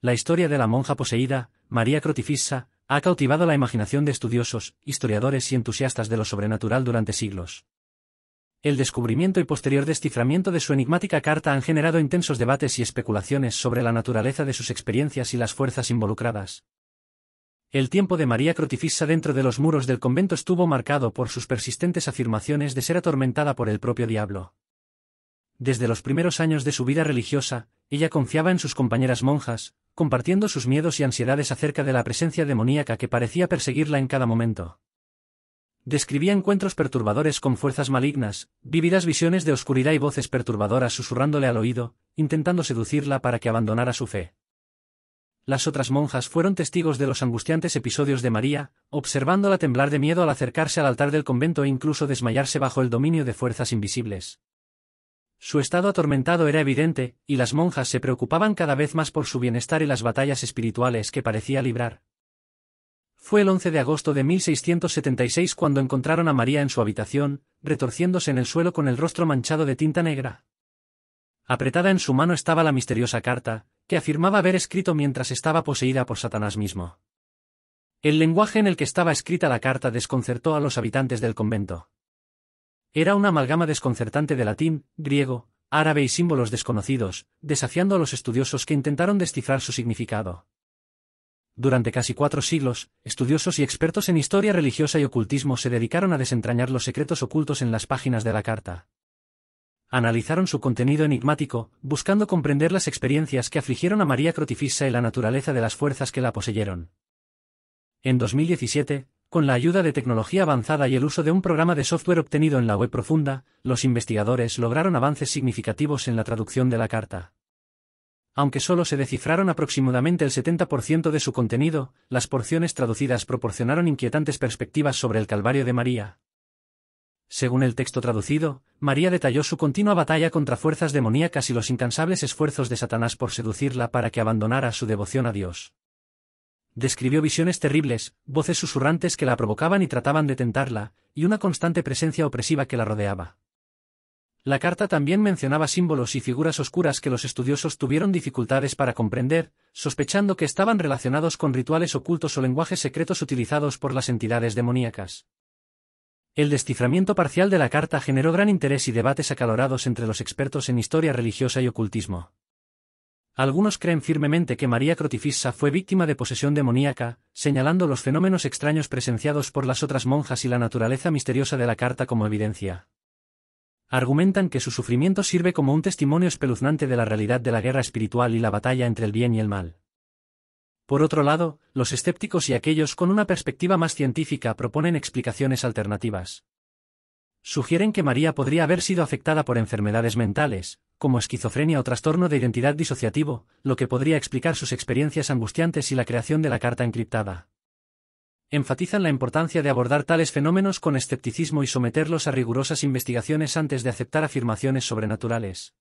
La historia de la monja poseída, María Crotifissa, ha cautivado la imaginación de estudiosos, historiadores y entusiastas de lo sobrenatural durante siglos. El descubrimiento y posterior desciframiento de su enigmática carta han generado intensos debates y especulaciones sobre la naturaleza de sus experiencias y las fuerzas involucradas. El tiempo de María Crotifissa dentro de los muros del convento estuvo marcado por sus persistentes afirmaciones de ser atormentada por el propio diablo. Desde los primeros años de su vida religiosa, ella confiaba en sus compañeras monjas, compartiendo sus miedos y ansiedades acerca de la presencia demoníaca que parecía perseguirla en cada momento. Describía encuentros perturbadores con fuerzas malignas, vívidas visiones de oscuridad y voces perturbadoras susurrándole al oído, intentando seducirla para que abandonara su fe. Las otras monjas fueron testigos de los angustiantes episodios de María, observándola temblar de miedo al acercarse al altar del convento e incluso desmayarse bajo el dominio de fuerzas invisibles. Su estado atormentado era evidente, y las monjas se preocupaban cada vez más por su bienestar y las batallas espirituales que parecía librar. Fue el 11 de agosto de 1676 cuando encontraron a María en su habitación, retorciéndose en el suelo con el rostro manchado de tinta negra. Apretada en su mano estaba la misteriosa carta, que afirmaba haber escrito mientras estaba poseída por Satanás mismo. El lenguaje en el que estaba escrita la carta desconcertó a los habitantes del convento. Era una amalgama desconcertante de latín, griego, árabe y símbolos desconocidos, desafiando a los estudiosos que intentaron descifrar su significado. Durante casi cuatro siglos, estudiosos y expertos en historia religiosa y ocultismo se dedicaron a desentrañar los secretos ocultos en las páginas de la carta. Analizaron su contenido enigmático, buscando comprender las experiencias que afligieron a María Crotifissa y la naturaleza de las fuerzas que la poseyeron. En 2017, con la ayuda de tecnología avanzada y el uso de un programa de software obtenido en la web profunda, los investigadores lograron avances significativos en la traducción de la carta. Aunque solo se descifraron aproximadamente el 70% de su contenido, las porciones traducidas proporcionaron inquietantes perspectivas sobre el Calvario de María. Según el texto traducido, María detalló su continua batalla contra fuerzas demoníacas y los incansables esfuerzos de Satanás por seducirla para que abandonara su devoción a Dios. Describió visiones terribles, voces susurrantes que la provocaban y trataban de tentarla, y una constante presencia opresiva que la rodeaba. La carta también mencionaba símbolos y figuras oscuras que los estudiosos tuvieron dificultades para comprender, sospechando que estaban relacionados con rituales ocultos o lenguajes secretos utilizados por las entidades demoníacas. El desciframiento parcial de la carta generó gran interés y debates acalorados entre los expertos en historia religiosa y ocultismo. Algunos creen firmemente que María Crotifissa fue víctima de posesión demoníaca, señalando los fenómenos extraños presenciados por las otras monjas y la naturaleza misteriosa de la carta como evidencia. Argumentan que su sufrimiento sirve como un testimonio espeluznante de la realidad de la guerra espiritual y la batalla entre el bien y el mal. Por otro lado, los escépticos y aquellos con una perspectiva más científica proponen explicaciones alternativas. Sugieren que María podría haber sido afectada por enfermedades mentales, como esquizofrenia o trastorno de identidad disociativo, lo que podría explicar sus experiencias angustiantes y la creación de la carta encriptada. Enfatizan la importancia de abordar tales fenómenos con escepticismo y someterlos a rigurosas investigaciones antes de aceptar afirmaciones sobrenaturales.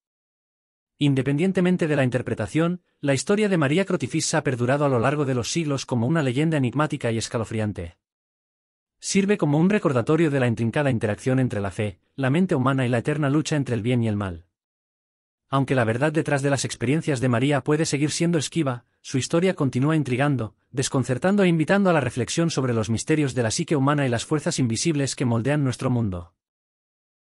Independientemente de la interpretación, la historia de María Crotifissa ha perdurado a lo largo de los siglos como una leyenda enigmática y escalofriante. Sirve como un recordatorio de la intrincada interacción entre la fe, la mente humana y la eterna lucha entre el bien y el mal. Aunque la verdad detrás de las experiencias de María puede seguir siendo esquiva, su historia continúa intrigando, desconcertando e invitando a la reflexión sobre los misterios de la psique humana y las fuerzas invisibles que moldean nuestro mundo.